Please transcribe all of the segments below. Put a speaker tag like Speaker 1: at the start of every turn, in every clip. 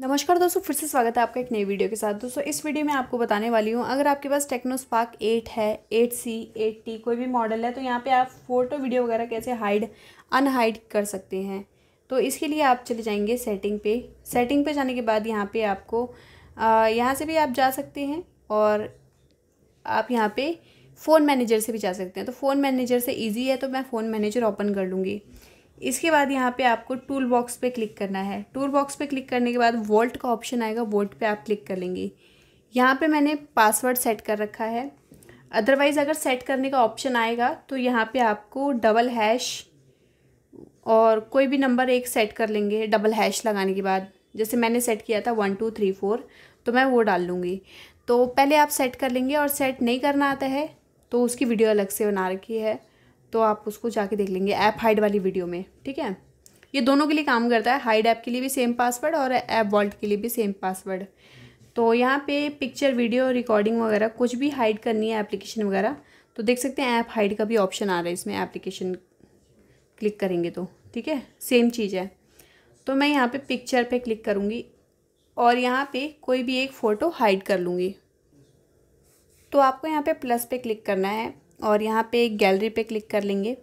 Speaker 1: नमस्कार दोस्तों फिर से स्वागत है आपका एक नई वीडियो के साथ दोस्तों इस वीडियो में आपको बताने वाली हूँ अगर आपके पास टेक्नो स्पार्क एट है एट सी एट टी कोई भी मॉडल है तो यहाँ पे आप फ़ोटो वीडियो वगैरह कैसे हाइड अनहाइड कर सकते हैं तो इसके लिए आप चले जाएंगे सेटिंग पे सेटिंग पे जाने के बाद यहाँ पर आपको यहाँ से भी आप जा सकते हैं और आप यहाँ पर फ़ोन मैनेजर से भी जा सकते हैं तो फ़ोन मैनेजर से ईजी है तो मैं फ़ोन मैनेजर ओपन कर लूँगी इसके बाद यहाँ पे आपको टूल बॉक्स पे क्लिक करना है टूल बॉक्स पे क्लिक करने के बाद वोल्ट का ऑप्शन आएगा वोल्ट पे आप क्लिक कर लेंगी यहाँ पे मैंने पासवर्ड सेट कर रखा है अदरवाइज़ अगर सेट करने का ऑप्शन आएगा तो यहाँ पे आपको डबल हैश और कोई भी नंबर एक सेट कर लेंगे डबल हैश लगाने के बाद जैसे मैंने सेट किया था वन टू थ्री फोर तो मैं वो डाल लूँगी तो पहले आप सेट कर लेंगे और सेट नहीं करना आता है तो उसकी वीडियो अलग से बना रखी है तो आप उसको जाके देख लेंगे ऐप हाइड वाली वीडियो में ठीक है ये दोनों के लिए काम करता है हाइड ऐप के लिए भी सेम पासवर्ड और ऐप वॉल्ट के लिए भी सेम पासवर्ड तो यहाँ पे पिक्चर वीडियो रिकॉर्डिंग वगैरह कुछ भी हाइड करनी है एप्लीकेशन वगैरह तो देख सकते हैं ऐप हाइड का भी ऑप्शन आ रहा है इसमें एप्लीकेशन क्लिक करेंगे तो ठीक है सेम चीज़ है तो मैं यहाँ पे पिक्चर पे क्लिक करूँगी और यहाँ पे कोई भी एक फ़ोटो हाइड कर लूँगी तो आपको यहाँ पे प्लस पे क्लिक करना है और यहाँ पे गैलरी पे क्लिक कर लेंगे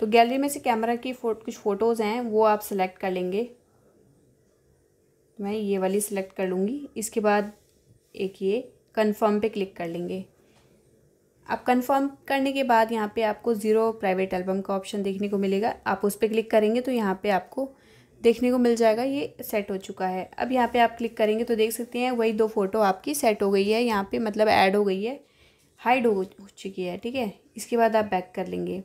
Speaker 1: तो गैलरी में से कैमरा की फोट कुछ फ़ोटोज़ हैं वो आप सेलेक्ट कर लेंगे मैं ये वाली सिलेक्ट कर लूँगी इसके बाद एक ये कंफर्म पे क्लिक कर लेंगे अब कंफर्म करने के बाद यहाँ पे आपको ज़ीरो प्राइवेट एल्बम का ऑप्शन देखने को मिलेगा आप उस पर क्लिक करेंगे तो यहाँ पे आपको देखने को मिल जाएगा ये सेट हो चुका है अब यहाँ पे आप क्लिक करेंगे तो देख सकते हैं वही दो फ़ोटो आपकी सेट हो गई है यहाँ पे मतलब ऐड हो गई है हाइड हो चुकी है ठीक है इसके बाद आप बैक कर लेंगे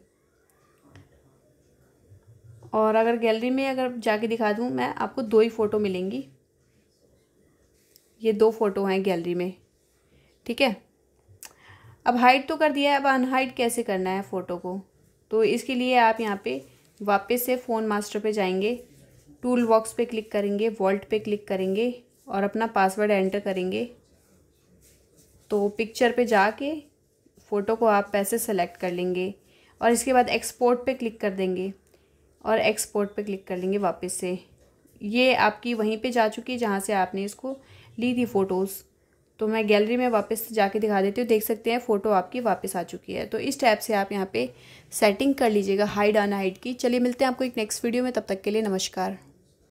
Speaker 1: और अगर गैलरी में अगर जाके दिखा दूँ मैं आपको दो ही फ़ोटो मिलेंगी ये दो फ़ोटो हैं गैलरी में ठीक है अब हाइड तो कर दिया है अब अनहाइड कैसे करना है फ़ोटो को तो इसके लिए आप यहाँ पे वापस से फ़ोन मास्टर पे जाएंगे टूल बॉक्स पे क्लिक करेंगे वॉल्ट पे क्लिक करेंगे और अपना पासवर्ड एंटर करेंगे तो पिक्चर पे जाके फ़ोटो को आप पैसे सेलेक्ट कर लेंगे और इसके बाद एक्सपोर्ट पे क्लिक कर देंगे और एक्सपोर्ट पे क्लिक कर लेंगे वापस से ये आपकी वहीं पे जा चुकी है जहाँ से आपने इसको ली थी फ़ोटोज़ तो मैं गैलरी में वापस जाके दिखा देती हूँ देख सकते हैं फ़ोटो आपकी वापस आ चुकी है तो इस टाइप से आप यहाँ पे सेटिंग कर लीजिएगा हाइड हाइड की चलिए मिलते हैं आपको एक नेक्स्ट वीडियो में तब तक के लिए नमस्कार